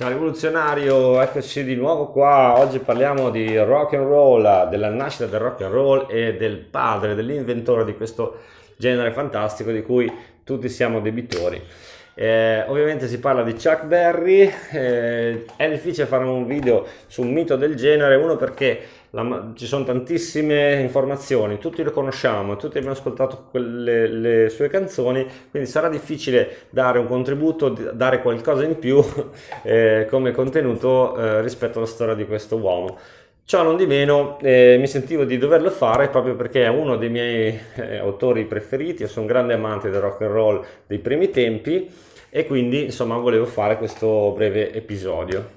Ciao rivoluzionario, eccoci di nuovo qua. Oggi parliamo di rock and roll, della nascita del rock and roll e del padre, dell'inventore di questo genere fantastico di cui tutti siamo debitori. Eh, ovviamente si parla di Chuck Berry, eh, è difficile fare un video su un mito del genere, uno perché la, ci sono tantissime informazioni, tutti lo conosciamo, tutti abbiamo ascoltato quelle, le sue canzoni, quindi sarà difficile dare un contributo, dare qualcosa in più eh, come contenuto eh, rispetto alla storia di questo uomo. Ciò non di meno eh, mi sentivo di doverlo fare proprio perché è uno dei miei eh, autori preferiti, io sono un grande amante del rock and roll dei primi tempi e quindi insomma volevo fare questo breve episodio.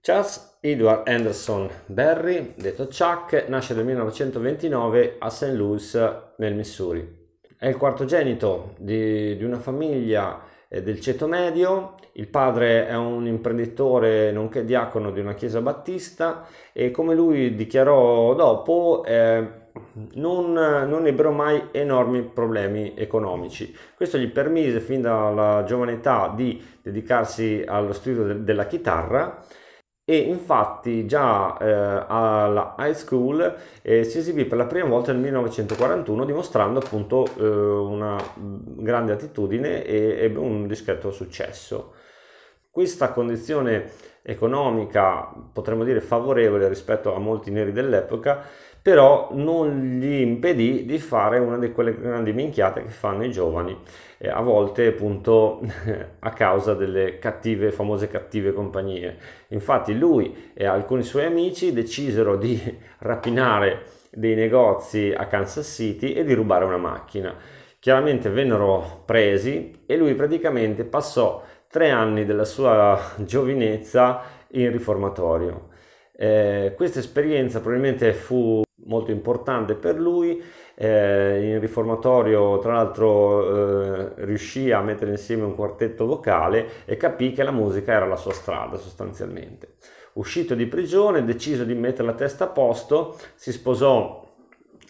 Charles Edward Anderson Berry, detto Chuck, nasce nel 1929 a St. Louis nel Missouri. È il quartogenito di, di una famiglia eh, del ceto medio, il padre è un imprenditore nonché diacono di una chiesa battista e come lui dichiarò dopo eh, non, non ebbero mai enormi problemi economici. Questo gli permise fin dalla giovane età di dedicarsi allo studio de- della chitarra e infatti già eh, alla high school eh, si esibì per la prima volta nel 1941 dimostrando appunto eh, una grande attitudine e ebbe un discreto successo. Questa condizione economica, potremmo dire favorevole rispetto a molti neri dell'epoca, però non gli impedì di fare una di quelle grandi minchiate che fanno i giovani, eh, a volte appunto a causa delle cattive, famose cattive compagnie. Infatti lui e alcuni suoi amici decisero di rapinare dei negozi a Kansas City e di rubare una macchina. Chiaramente vennero presi e lui praticamente passò tre anni della sua giovinezza in riformatorio. Eh, questa esperienza probabilmente fu molto importante per lui. Eh, in riformatorio, tra l'altro, eh, riuscì a mettere insieme un quartetto vocale e capì che la musica era la sua strada sostanzialmente. Uscito di prigione, deciso di mettere la testa a posto, si sposò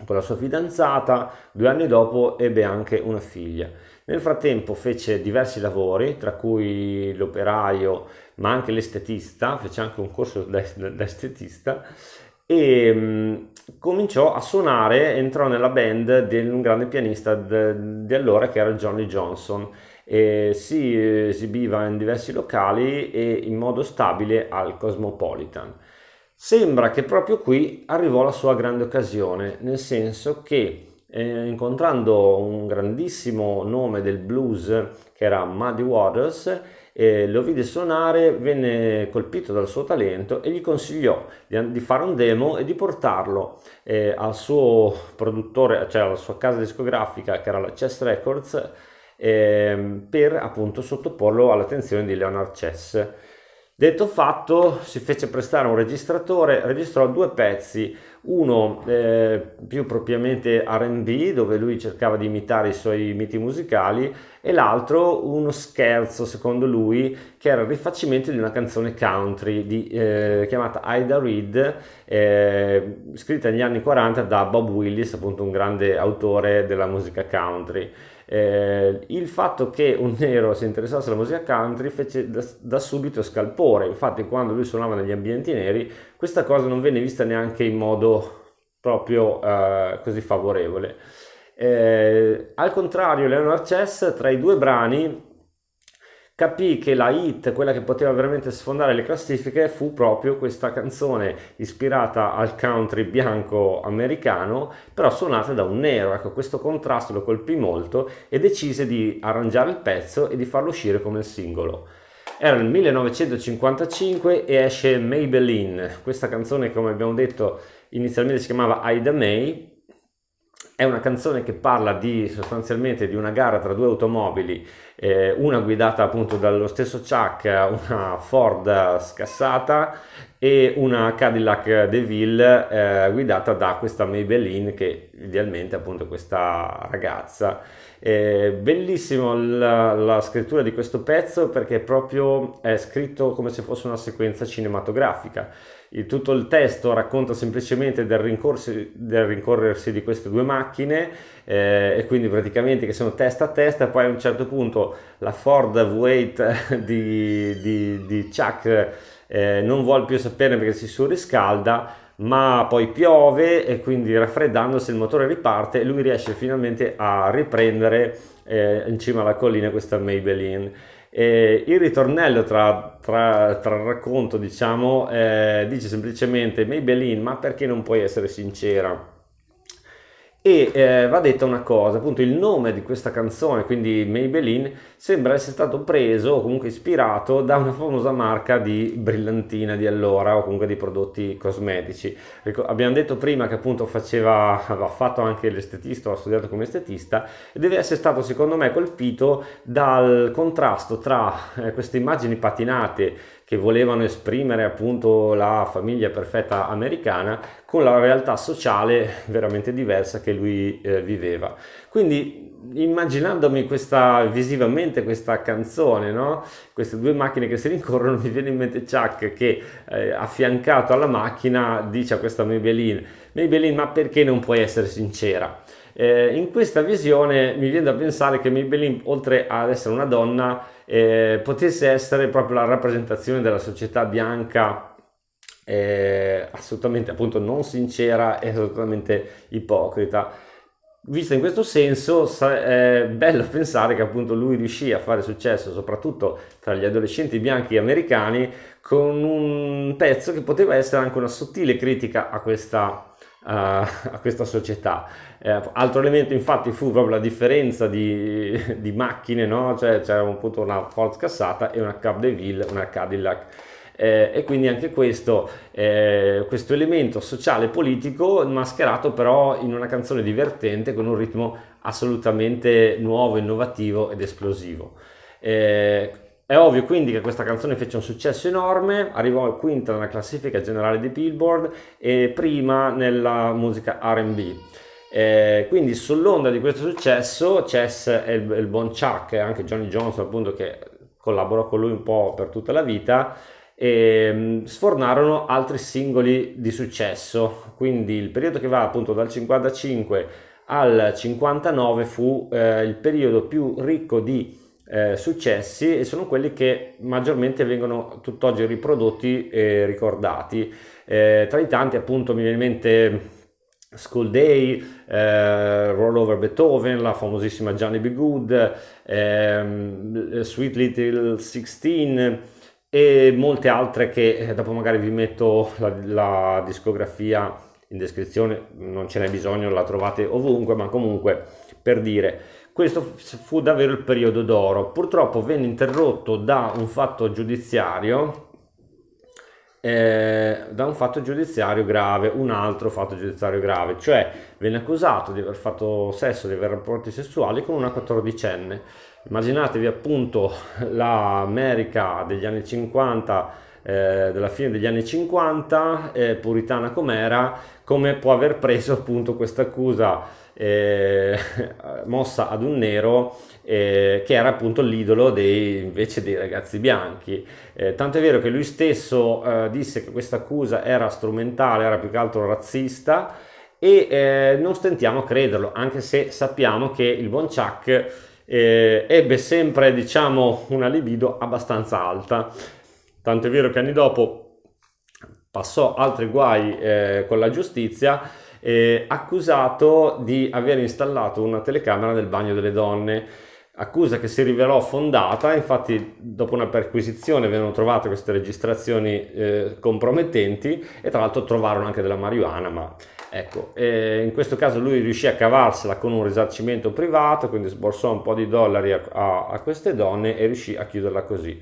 con la sua fidanzata, due anni dopo ebbe anche una figlia. Nel frattempo fece diversi lavori, tra cui l'operaio, ma anche l'estetista, fece anche un corso da estetista e mh, mm, cominciò a suonare, entrò nella band di un grande pianista di allora che era Johnny Johnson. E si eh, esibiva in diversi locali e in modo stabile al Cosmopolitan. Sembra che proprio qui arrivò la sua grande occasione, nel senso che eh, incontrando un grandissimo nome del blues che era Muddy Waters, eh, lo vide suonare, venne colpito dal suo talento e gli consigliò di, di fare un demo e di portarlo eh, al suo produttore, cioè alla sua casa discografica che era la Chess Records, eh, per appunto sottoporlo all'attenzione di Leonard Chess. Detto fatto, si fece prestare un registratore, registrò due pezzi, uno eh, più propriamente RB, dove lui cercava di imitare i suoi miti musicali, e l'altro uno scherzo, secondo lui, che era il rifacimento di una canzone country di, eh, chiamata Ida Reed, eh, scritta negli anni 40 da Bob Willis, appunto un grande autore della musica country. Eh, il fatto che un nero si interessasse alla musica country fece da, da, subito scalpore, infatti quando lui suonava negli ambienti neri questa cosa non venne vista neanche in modo proprio eh, così favorevole. Eh, al contrario Leonard Chess tra i due brani capì che la hit, quella che poteva veramente sfondare le classifiche, fu proprio questa canzone ispirata al country bianco americano, però suonata da un nero. Ecco, questo contrasto lo colpì molto e decise di arrangiare il pezzo e di farlo uscire come singolo. Era il 1955 e esce Maybelline, questa canzone come abbiamo detto inizialmente si chiamava Ida May, è una canzone che parla di, sostanzialmente di una gara tra due automobili, eh, una guidata appunto dallo stesso Chuck, una Ford scassata e una Cadillac DeVille eh, guidata da questa Maybelline che idealmente appunto questa ragazza eh, bellissimo la, la, scrittura di questo pezzo perché è proprio è scritto come se fosse una sequenza cinematografica. Il, tutto il testo racconta semplicemente del, del rincorrersi di queste due macchine eh, e quindi praticamente che sono testa a testa, poi a un certo punto la Ford V8 di, di, di Chuck eh, non vuole più sapere perché si surriscalda ma poi piove e quindi raffreddandosi il motore riparte e lui riesce finalmente a riprendere eh, in cima alla collina questa Maybelline. E il ritornello tra, tra, tra il racconto, diciamo, eh, dice semplicemente Maybelline, ma perché non puoi essere sincera? E eh, va detta una cosa, appunto il nome di questa canzone, quindi Maybelline, sembra essere stato preso o comunque ispirato da una famosa marca di brillantina di allora o comunque di prodotti cosmetici. Ric- abbiamo detto prima che appunto faceva, aveva fatto anche l'estetista, ha studiato come estetista e deve essere stato secondo me colpito dal contrasto tra eh, queste immagini patinate che volevano esprimere appunto la famiglia perfetta americana con la realtà sociale veramente diversa che lui eh, viveva. Quindi immaginandomi questa, visivamente questa canzone, no? queste due macchine che si rincorrono, mi viene in mente Chuck che eh, affiancato alla macchina dice a questa Maybelline, Maybelline ma perché non puoi essere sincera? Eh, in questa visione mi viene da pensare che Maybelline, oltre ad essere una donna, eh, potesse essere proprio la rappresentazione della società bianca eh, assolutamente appunto non sincera e assolutamente ipocrita. Visto in questo senso, è bello pensare che appunto lui riuscì a fare successo soprattutto tra gli adolescenti bianchi americani con un pezzo che poteva essere anche una sottile critica a questa a questa società. Eh, altro elemento infatti fu proprio la differenza di, di macchine, no? cioè c'era appunto una Ford Cassata e una Cap de Ville, una Cadillac. Eh, e quindi anche questo, eh, questo elemento sociale e politico mascherato però in una canzone divertente con un ritmo assolutamente nuovo, innovativo ed esplosivo. Eh, è ovvio quindi che questa canzone fece un successo enorme, arrivò al quinta nella classifica generale di Billboard e prima nella musica RB. Eh, quindi sull'onda di questo successo Chess e il, il buon Chuck, anche Johnny Johnson appunto che collaborò con lui un po' per tutta la vita, e mm, sfornarono altri singoli di successo. Quindi il periodo che va appunto dal 55 al 59 fu eh, il periodo più ricco di eh, successi e sono quelli che maggiormente vengono tutt'oggi riprodotti e ricordati. Eh, tra i tanti appunto mi viene in mente School Day, eh, Roll Over Beethoven, la famosissima Johnny B. Good, ehm, Sweet Little 16 e molte altre che eh, dopo magari vi metto la, la discografia in descrizione, non ce n'è bisogno, la trovate ovunque, ma comunque per dire questo fu davvero il periodo d'oro. Purtroppo venne interrotto da un fatto giudiziario, eh, da un fatto giudiziario grave, un altro fatto giudiziario grave, cioè venne accusato di aver fatto sesso, di aver rapporti sessuali con una quattordicenne. Immaginatevi appunto l'America degli anni 50 eh, della fine degli anni 50, eh, puritana com'era, come può aver preso appunto questa accusa eh, mossa ad un nero eh, che era appunto l'idolo dei, invece dei ragazzi bianchi. Eh, tanto è vero che lui stesso eh, disse che questa accusa era strumentale, era più che altro razzista e eh, non stentiamo a crederlo, anche se sappiamo che il buon Chuck eh, ebbe sempre diciamo una libido abbastanza alta. Tanto è vero che anni dopo passò altri guai con la giustizia eh, accusato di aver installato una telecamera nel bagno delle donne. Accusa che si rivelò fondata, infatti dopo una perquisizione vennero trovate queste registrazioni eh, compromettenti e tra l'altro trovarono anche della marijuana, ma Ecco, eh, in questo caso lui riuscì a cavarsela con un risarcimento privato, quindi sborsò un po' di dollari a, a, a queste donne e riuscì a chiuderla così.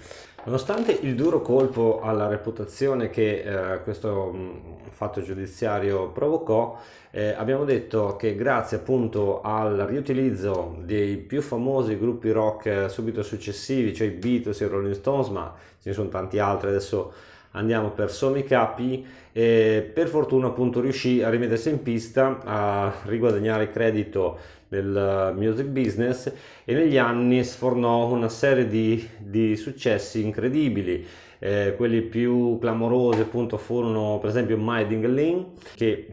Nonostante il duro colpo alla reputazione che eh, questo mm, fatto giudiziario provocò, eh, abbiamo detto che grazie appunto al riutilizzo dei più famosi gruppi rock eh, subito successivi, cioè i Beatles e i Rolling Stones, ma ce ne sono tanti altri adesso andiamo per sommi capi e eh, per fortuna appunto riuscì a rimettersi in pista, a riguadagnare credito del eh, music business e negli anni sfornò una serie di, di successi incredibili. Eh, quelli più clamorosi appunto furono per esempio My Ding Dingaling che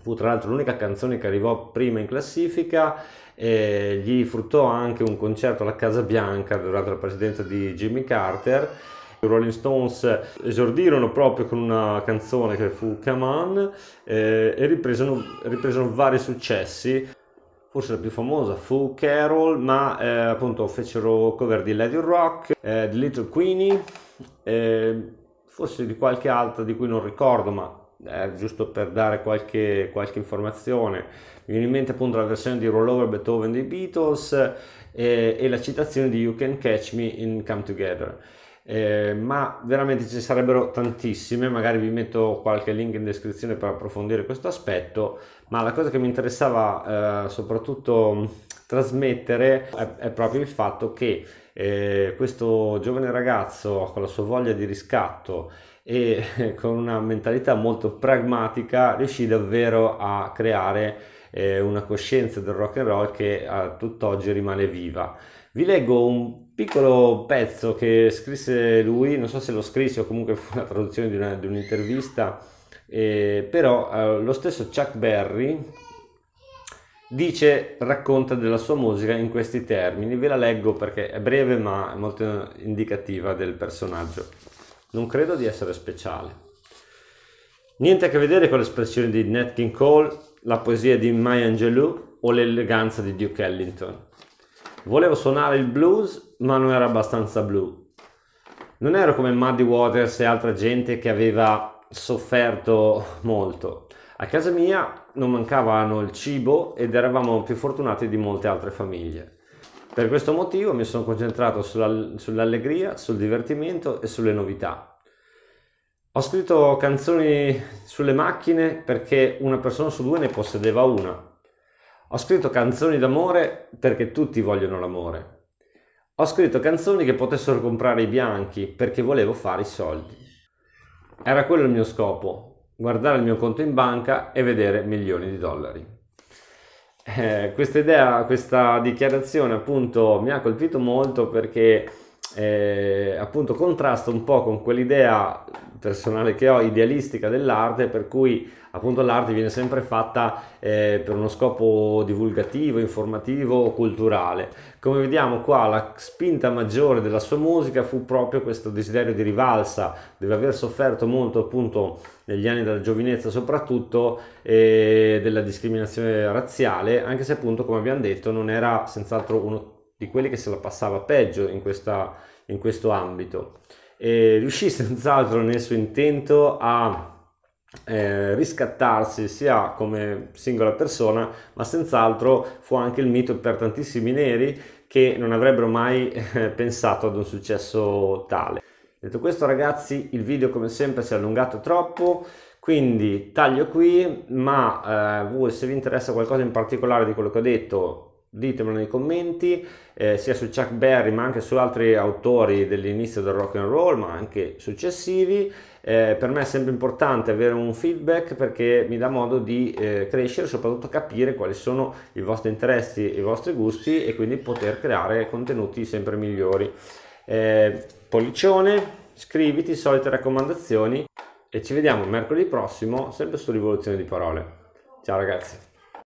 fu tra l'altro l'unica canzone che arrivò prima in classifica eh, gli fruttò anche un concerto alla Casa Bianca durante la presidenza di Jimmy Carter i Rolling Stones esordirono proprio con una canzone che fu Come On eh, e ripresero vari successi forse la più famosa fu Carol, ma eh, appunto fecero cover di Lady Rock, eh, di Little Queenie, eh, forse di qualche altra di cui non ricordo, ma eh, giusto per dare qualche, qualche, informazione. Mi viene in mente appunto la versione di Rollover Beethoven dei Beatles eh, e la citazione di You Can Catch Me in Come Together eh, ma veramente ce ne sarebbero tantissime, magari vi metto qualche link in descrizione per approfondire questo aspetto, ma la cosa che mi interessava eh, soprattutto mm, trasmettere è, è, proprio il fatto che eh, questo giovane ragazzo con la sua voglia di riscatto e con una mentalità molto pragmatica riuscì davvero a creare eh, una coscienza del rock and roll che a tutt'oggi rimane viva. Vi leggo un piccolo pezzo che scrisse lui, non so se lo scrisse o comunque fu una traduzione di, una, di un'intervista, eh, però eh, lo stesso Chuck Berry dice, racconta della sua musica in questi termini, ve la leggo perché è breve ma è molto indicativa del personaggio. Non credo di essere speciale. Niente a che vedere con l'espressione di Nat King Cole, la poesia di Maya Angelou o l'eleganza di Duke Ellington. Volevo suonare il blues ma non era abbastanza blu. Non ero come Muddy Waters e altra gente che aveva sofferto molto. A casa mia non mancavano il cibo ed eravamo più fortunati di molte altre famiglie. Per questo motivo mi sono concentrato sulla, sull'allegria, sul divertimento e sulle novità. Ho scritto canzoni sulle macchine perché una persona su due ne possedeva una. Ho scritto canzoni d'amore perché tutti vogliono l'amore. Ho scritto canzoni che potessero comprare i bianchi perché volevo fare i soldi. Era quello il mio scopo, guardare il mio conto in banca e vedere milioni di dollari. Eh, questa idea, questa dichiarazione appunto mi ha colpito molto perché eh, appunto contrasta un po' con quell'idea personale che ho idealistica dell'arte per cui appunto l'arte viene sempre fatta eh, per uno scopo divulgativo, informativo o culturale. Come vediamo qua la spinta maggiore della sua musica fu proprio questo desiderio di rivalsa, deve aver sofferto molto appunto negli anni della giovinezza soprattutto eh, della discriminazione razziale, anche se appunto come abbiamo detto non era senz'altro uno di quelli che se la passava peggio in, questa, in questo ambito. E riuscì senz'altro nel suo intento a eh, riscattarsi sia come singola persona, ma senz'altro fu anche il mito per tantissimi neri che non avrebbero mai eh, pensato ad un successo tale. Detto questo ragazzi, il video come sempre si è allungato troppo, quindi taglio qui, ma eh, voi se vi interessa qualcosa in particolare di quello che ho detto ditemelo nei commenti, eh, sia su Chuck Berry ma anche su altri autori dell'inizio del rock and roll, ma anche successivi. Eh, per me è sempre importante avere un feedback perché mi dà modo di eh, crescere, soprattutto capire quali sono i vostri interessi, i vostri gusti e quindi poter creare contenuti sempre migliori. Eh, pollicione, iscriviti, solite raccomandazioni e ci vediamo mercoledì prossimo sempre su Rivoluzione di Parole. Ciao ragazzi!